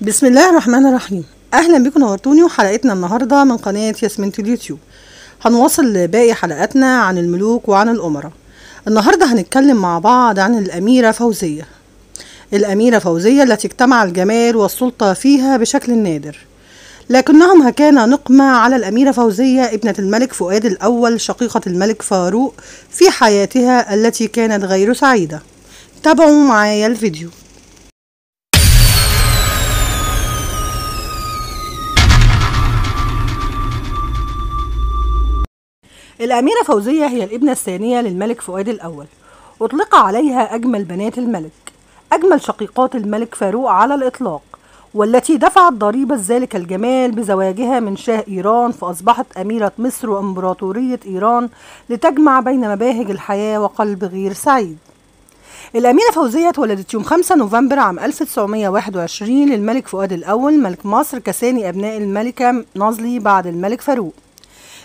بسم الله الرحمن الرحيم اهلا بكم نورتوني وحلقتنا النهارده من قناه ياسمنت اليوتيوب هنواصل باقي حلقاتنا عن الملوك وعن الامراء النهارده هنتكلم مع بعض عن الاميره فوزيه الاميره فوزيه التي اجتمع الجمال والسلطه فيها بشكل نادر لكنهما كان نقمة على الأميرة فوزية ابنة الملك فؤاد الأول شقيقة الملك فاروق في حياتها التي كانت غير سعيدة تابعوا معايا الفيديو الأميرة فوزية هي الابنة الثانية للملك فؤاد الأول أطلق عليها أجمل بنات الملك أجمل شقيقات الملك فاروق على الإطلاق والتي دفعت ضريبة ذلك الجمال بزواجها من شاه إيران فأصبحت أميرة مصر وإمبراطورية إيران لتجمع بين مباهج الحياة وقلب غير سعيد الأميرة فوزية اتولدت يوم 5 نوفمبر عام 1921 للملك فؤاد الأول ملك مصر كثاني أبناء الملكة نازلي بعد الملك فاروق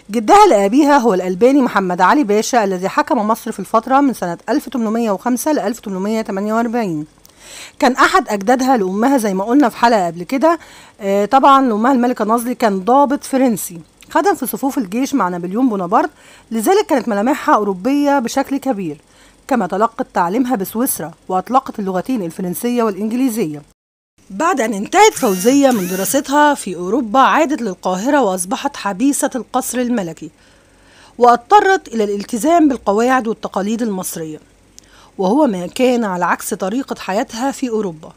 جدها لأبيها هو الألباني محمد علي باشا الذي حكم مصر في الفترة من سنة 1805 ل 1848 كان أحد أجدادها لأمها زي ما قلنا في حلقة قبل كده آه، طبعا لأمها الملكة نازلي كان ضابط فرنسي خدم في صفوف الجيش مع نابليون بونابرت لذلك كانت ملامحها أوروبية بشكل كبير كما تلقت تعليمها بسويسرا وأطلقت اللغتين الفرنسية والإنجليزية بعد أن انتهت فوزية من دراستها في أوروبا عادت للقاهرة وأصبحت حبيسة القصر الملكي واضطرت إلى الالتزام بالقواعد والتقاليد المصرية وهو ما كان على عكس طريقة حياتها في أوروبا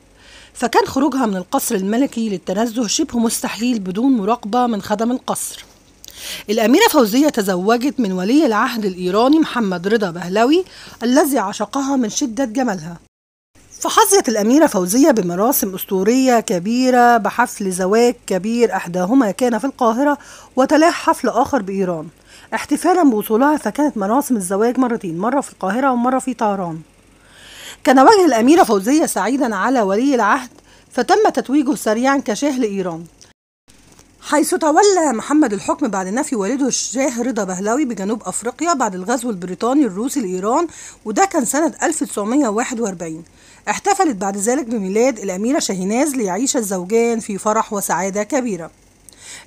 فكان خروجها من القصر الملكي للتنزه شبه مستحيل بدون مراقبة من خدم القصر الأميرة فوزية تزوجت من ولي العهد الإيراني محمد رضا بهلوي الذي عشقها من شدة جمالها فحظيت الأميرة فوزية بمراسم أسطورية كبيرة بحفل زواج كبير أحداهما كان في القاهرة وتلاه حفل آخر بإيران احتفالا بوصولها فكانت مراسم الزواج مرتين مرة في القاهرة ومرة في طهران كان وجه الأميرة فوزية سعيدا على ولي العهد فتم تتويجه سريعا كشاه لإيران حيث تولى محمد الحكم بعد نفي والده الشاه رضا بهلوي بجنوب أفريقيا بعد الغزو البريطاني الروسي لإيران وده كان سنة 1941 احتفلت بعد ذلك بميلاد الأميرة شاهيناز ليعيش الزوجان في فرح وسعادة كبيرة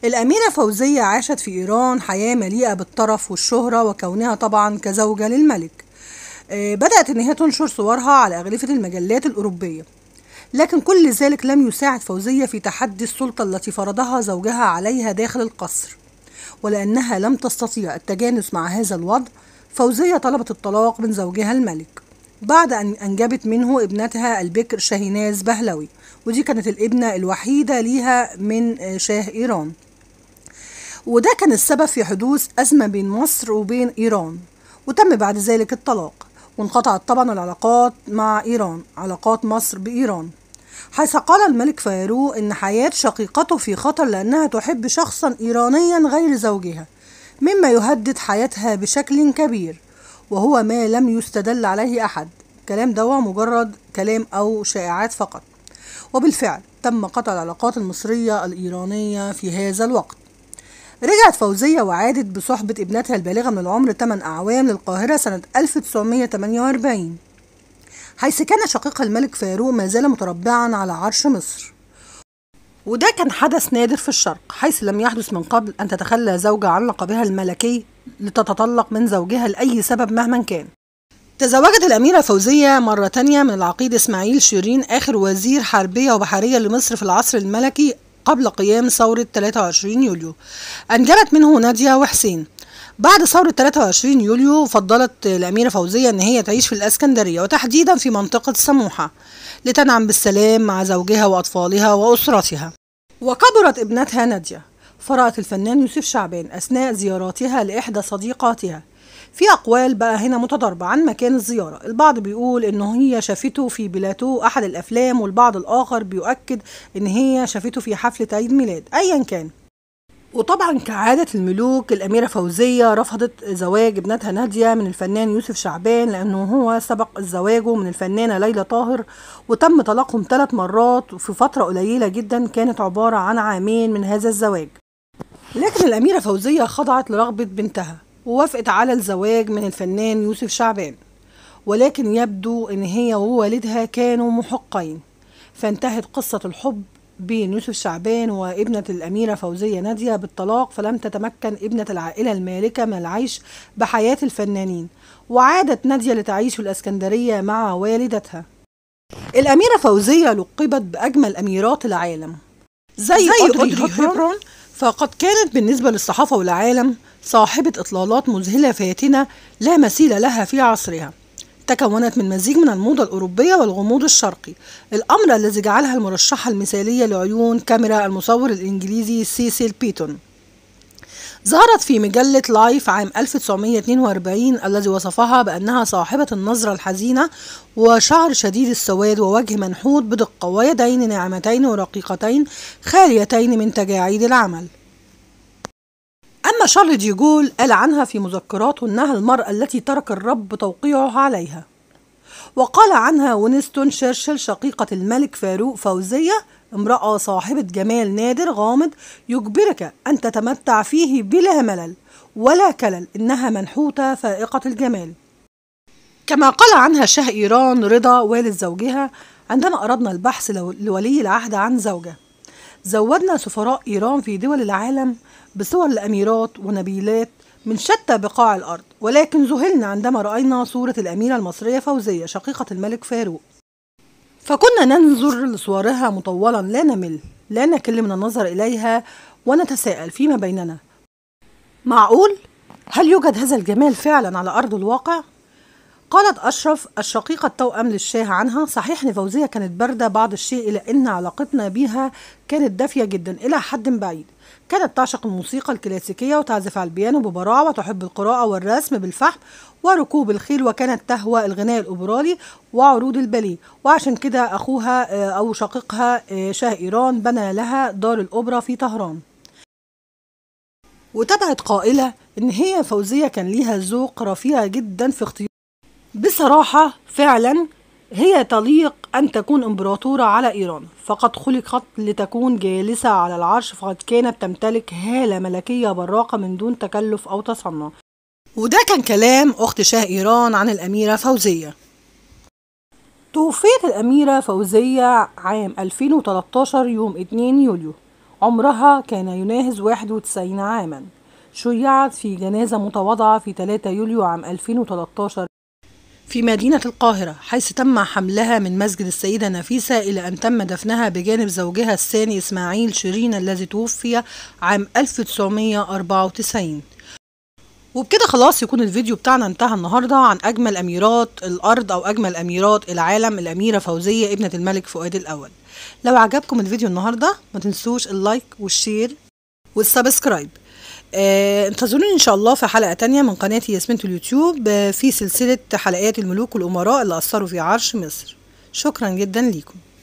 الأميرة فوزية عاشت في إيران حياة مليئة بالطرف والشهرة وكونها طبعا كزوجة للملك آه، بدأت إن هي تنشر صورها على أغلفة المجلات الأوروبية لكن كل ذلك لم يساعد فوزية في تحدي السلطة التي فرضها زوجها عليها داخل القصر ولأنها لم تستطيع التجانس مع هذا الوضع فوزية طلبت الطلاق من زوجها الملك بعد أن أنجبت منه ابنتها البكر شاهيناز بهلوي ودي كانت الابنة الوحيدة ليها من آه، شاه إيران وده كان السبب في حدوث أزمة بين مصر وبين إيران وتم بعد ذلك الطلاق وانقطعت طبعا العلاقات مع إيران علاقات مصر بإيران حيث قال الملك فيرو إن حياة شقيقته في خطر لأنها تحب شخصا إيرانيا غير زوجها مما يهدد حياتها بشكل كبير وهو ما لم يستدل عليه أحد كلام دوا مجرد كلام أو شائعات فقط وبالفعل تم قطع العلاقات المصرية الإيرانية في هذا الوقت رجعت فوزية وعادت بصحبة ابنتها البالغة من العمر 8 أعوام للقاهرة سنة 1948 حيث كان شقيقها الملك فاروق ما زال متربعا على عرش مصر وده كان حدث نادر في الشرق حيث لم يحدث من قبل أن تتخلى زوجة عن لقبها الملكي لتتطلق من زوجها لأي سبب مهما كان تزوجت الأميرة فوزية مرة تانية من العقيد إسماعيل شيرين آخر وزير حربية وبحرية لمصر في العصر الملكي قبل قيام ثورة 23 يوليو أنجبت منه نادية وحسين بعد ثورة 23 يوليو فضلت الأميرة فوزية أن هي تعيش في الأسكندرية وتحديدا في منطقة سموحة لتنعم بالسلام مع زوجها وأطفالها وأسرتها وكبرت ابنتها نادية فرأت الفنان يوسف شعبان أثناء زياراتها لإحدى صديقاتها في أقوال بقى هنا متضاربة عن مكان الزيارة البعض بيقول إن هي شافته في بلاتو أحد الأفلام والبعض الآخر بيؤكد إن هي شافته في حفلة عيد ميلاد أيا كان وطبعا كعادة الملوك الأميرة فوزية رفضت زواج ابنتها نادية من الفنان يوسف شعبان لأنه هو سبق زواجه من الفنانة ليلى طاهر وتم طلاقهم ثلاث مرات في فترة قليلة جدا كانت عبارة عن عامين من هذا الزواج لكن الأميرة فوزية خضعت لرغبة بنتها ووافقت على الزواج من الفنان يوسف شعبان ولكن يبدو ان هي ووالدها كانوا محقين فانتهت قصة الحب بين يوسف شعبان وابنة الأميرة فوزية نادية بالطلاق فلم تتمكن ابنة العائلة المالكة من العيش بحياة الفنانين وعادت نادية لتعيش في الأسكندرية مع والدتها الأميرة فوزية لقبت بأجمل أميرات العالم زي, زي أودري, أودري هيبرون فقد كانت بالنسبة للصحافة والعالم صاحبة إطلالات مذهلة فاتنة لا مثيل لها في عصرها تكونت من مزيج من الموضة الأوروبية والغموض الشرقي الأمر الذي جعلها المرشحة المثالية لعيون كاميرا المصور الإنجليزي سيسيل بيتون ظهرت في مجلة لايف عام 1942 الذي وصفها بأنها صاحبة النظرة الحزينة وشعر شديد السواد ووجه منحوت بدقة ويدين ناعمتين ورقيقتين خاليتين من تجاعيد العمل أما شارل ديجول قال عنها في مذكراته أنها المرأة التي ترك الرب توقيعه عليها وقال عنها وينستون شرشل شقيقة الملك فاروق فوزية امرأة صاحبة جمال نادر غامض يجبرك أن تتمتع فيه بلا ملل ولا كلل إنها منحوتة فائقة الجمال كما قال عنها شاه إيران رضا والد زوجها عندما أردنا البحث لولي العهد عن زوجة زودنا سفراء إيران في دول العالم بصور الأميرات ونبيلات من شتى بقاع الأرض ولكن ذهلنا عندما رأينا صورة الأميرة المصرية فوزية شقيقة الملك فاروق فكنا ننظر لصورها مطولا لا نمل لا نكل من النظر إليها ونتساءل فيما بيننا معقول؟ هل يوجد هذا الجمال فعلا على أرض الواقع؟ قالت أشرف الشقيقة التوأم للشاه عنها صحيح إن فوزية كانت باردة بعض الشيء إلا إن علاقتنا بيها كانت دافية جدا إلى حد بعيد كانت تعشق الموسيقى الكلاسيكية وتعزف على البيانو ببراعة وتحب القراءة والرسم بالفحم وركوب الخيل وكانت تهوى الغناء الأوبرالي وعروض الباليه وعشان كده أخوها آه، أو شقيقها آه، شاه إيران بنى لها دار الأوبرا في طهران وتبعت قائلة إن هي فوزية كان ليها ذوق رفيع جدا في اختيار بصراحة فعلا هي تليق أن تكون إمبراطورة على إيران فقد خلقت لتكون جالسة على العرش فقد كانت تمتلك هالة ملكية براقة من دون تكلف أو تصنع وده كان كلام أخت شاه إيران عن الأميرة فوزية توفيت الأميرة فوزية عام 2013 يوم 2 يوليو عمرها كان يناهز 91 عاما شيعت في جنازة متواضعة في 3 يوليو عام 2013 في مدينة القاهرة حيث تم حملها من مسجد السيدة نفيسة إلى أن تم دفنها بجانب زوجها الثاني إسماعيل شيرين الذي توفي عام 1994 وبكده خلاص يكون الفيديو بتاعنا انتهى النهاردة عن أجمل أميرات الأرض أو أجمل أميرات العالم الأميرة فوزية ابنة الملك فؤاد الأول لو عجبكم الفيديو النهاردة ما تنسوش اللايك والشير والسبسكرايب آه انتظروني ان شاء الله في حلقه تانية من قناه ياسمين اليوتيوب آه في سلسله حلقات الملوك والامراء اللي اثروا في عرش مصر شكرا جدا ليكم